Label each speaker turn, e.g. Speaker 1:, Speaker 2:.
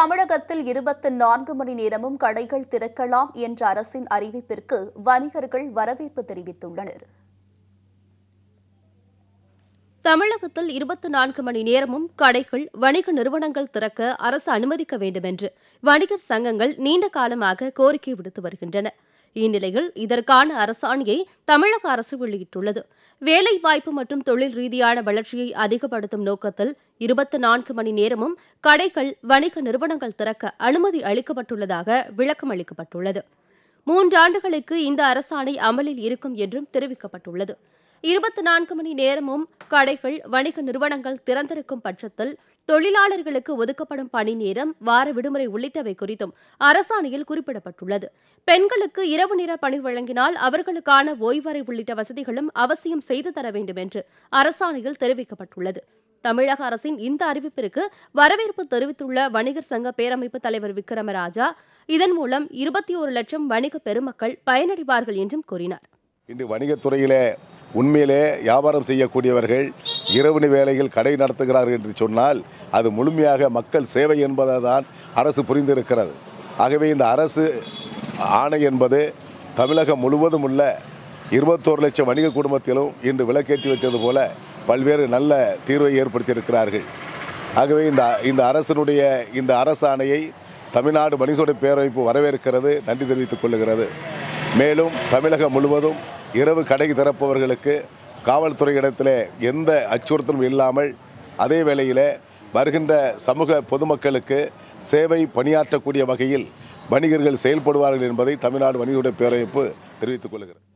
Speaker 1: தமிழகத்தில் இருபத்தி நான்கு மணி நேரமும் கடைகள் திறக்கலாம் என்ற அரசின் அறிவிப்பிற்கு வணிகர்கள் வரவேற்பு தெரிவித்துள்ளனர் தமிழகத்தில் இருபத்தி நான்கு மணி நேரமும் கடைகள் வணிக நிறுவனங்கள் திறக்க அரசு அனுமதிக்க வேண்டும் என்று வணிகர் சங்கங்கள் நீண்ட காலமாக கோரிக்கை விடுத்து வருகின்றன இந்நிலையில் இதற்கான அரசாணையை தமிழக அரசு வெளியிட்டுள்ளது வேலைவாய்ப்பு மற்றும் தொழில் ரீதியான வளர்ச்சியை அதிகப்படுத்தும் நோக்கத்தில் இருபத்தி நான்கு மணி நேரமும் கடைகள் வணிக நிறுவனங்கள் திறக்க அனுமதி அளிக்கப்பட்டுள்ளதாக விளக்கம் அளிக்கப்பட்டுள்ளது மூன்றாண்டுகளுக்கு இந்த அரசாணை அமலில் இருக்கும் என்றும் தெரிவிக்கப்பட்டுள்ளது இருபத்தி நான்கு மணி நேரமும் கடைகள் வணிக நிறுவனங்கள் திறந்திருக்கும் பட்சத்தில் தொழிலாளர்களுக்கு ஒதுக்கப்படும் பணி நேரம் வார விடுமுறை உள்ளிட்டவை குறித்தும் அரசாணையில் குறிப்பிடப்பட்டுள்ளது பெண்களுக்கு இரவு நேர பணி வழங்கினால் அவர்களுக்கான ஓய்வறை உள்ளிட்ட வசதிகளும் அவசியம் செய்து தர வேண்டும் என்று அரசாணையில் தெரிவிக்கப்பட்டுள்ளது தமிழக அரசின் இந்த அறிவிப்பிற்கு வரவேற்பு தெரிவித்துள்ள வணிகர் சங்க பேரமைப்பு தலைவர் விக்ரமராஜா இதன் மூலம் இருபத்தி ஒரு லட்சம் வணிக பெருமக்கள் பயனடைவார்கள் என்றும் கூறினார்
Speaker 2: இன்று வணிகத்துறையில் உண்மையிலே வியாபாரம் செய்யக்கூடியவர்கள் இரவு வேலையில் கடை நடத்துகிறார்கள் என்று சொன்னால் அது முழுமையாக மக்கள் சேவை என்பதை தான் அரசு புரிந்திருக்கிறது ஆகவே இந்த அரசு ஆணை என்பது தமிழகம் முழுவதும் உள்ள இருபத்தோரு லட்சம் வணிக குடும்பத்திலும் இன்று விலக்கேற்றி வைத்தது போல பல்வேறு நல்ல தீர்வை ஏற்படுத்தியிருக்கிறார்கள் ஆகவே இந்த இந்த அரசனுடைய இந்த அரசாணையை தமிழ்நாடு மனிதனுடைய பேரமைப்பு வரவேற்கிறது நன்றி தெரிவித்துக் கொள்ளுகிறது மேலும் தமிழகம் முழுவதும் இரவு கடை திறப்பவர்களுக்கு காவல்துறை இடத்துல எந்த அச்சுறுத்தலும் இல்லாமல் அதே வேளையில் வருகின்ற சமூக பொதுமக்களுக்கு சேவை பணியாற்றக்கூடிய வகையில் வணிகர்கள் செயல்படுவார்கள் என்பதை தமிழ்நாடு வணிகருடைய பேரமைப்பு தெரிவித்துக் கொள்கிறது